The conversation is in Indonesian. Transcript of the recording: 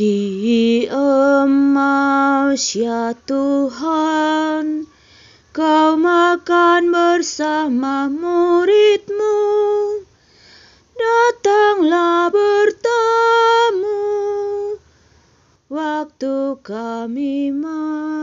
Di emas ya Tuhan, kau makan bersama muridmu. Datanglah bertemu, waktu kami makan.